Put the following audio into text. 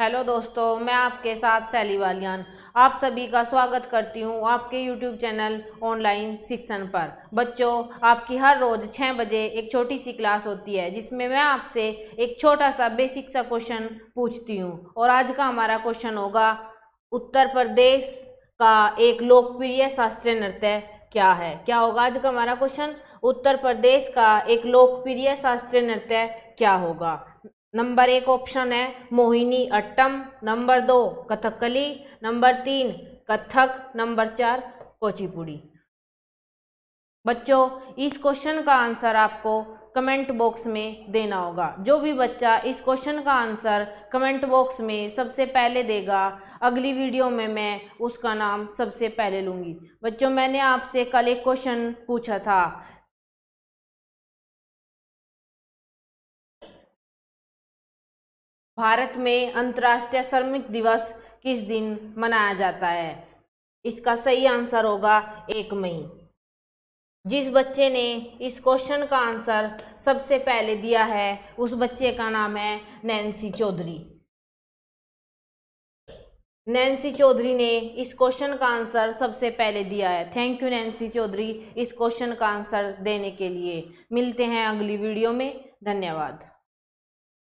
hello दोस्तों मैं आपके साथ सैली वालियान आप सभी का स्वागत करती हूँ आपके यूट्यूब चैनल ऑनलाइन शिक्षण पर बच्चों आपकी हर रोज़ छः बजे एक छोटी सी क्लास होती है जिसमें मैं आपसे एक छोटा सा बेसिक सा क्वेश्चन पूछती हूँ और आज का हमारा क्वेश्चन होगा उत्तर प्रदेश का एक लोकप्रिय शास्त्रीय नृत्य क्या है क्या होगा आज का हमारा क्वेश्चन उत्तर प्रदेश का एक लोकप्रिय शास्त्रीय नृत्य क्या होगा नंबर एक ऑप्शन है मोहिनी अट्टम नंबर दो कथकली नंबर तीन कथक नंबर चार कोचिपुड़ी बच्चों इस क्वेश्चन का आंसर आपको कमेंट बॉक्स में देना होगा जो भी बच्चा इस क्वेश्चन का आंसर कमेंट बॉक्स में सबसे पहले देगा अगली वीडियो में मैं उसका नाम सबसे पहले लूँगी बच्चों मैंने आपसे कल एक क्वेश्चन पूछा था भारत में अंतर्राष्ट्रीय श्रमिक दिवस किस दिन मनाया जाता है इसका सही आंसर होगा एक मई जिस बच्चे ने इस क्वेश्चन का आंसर सबसे पहले दिया है उस बच्चे का नाम है नैन्सी चौधरी नैन्सी चौधरी ने इस क्वेश्चन का आंसर सबसे पहले दिया है थैंक यू नैन्सी चौधरी इस क्वेश्चन का आंसर देने के लिए मिलते हैं अगली वीडियो में धन्यवाद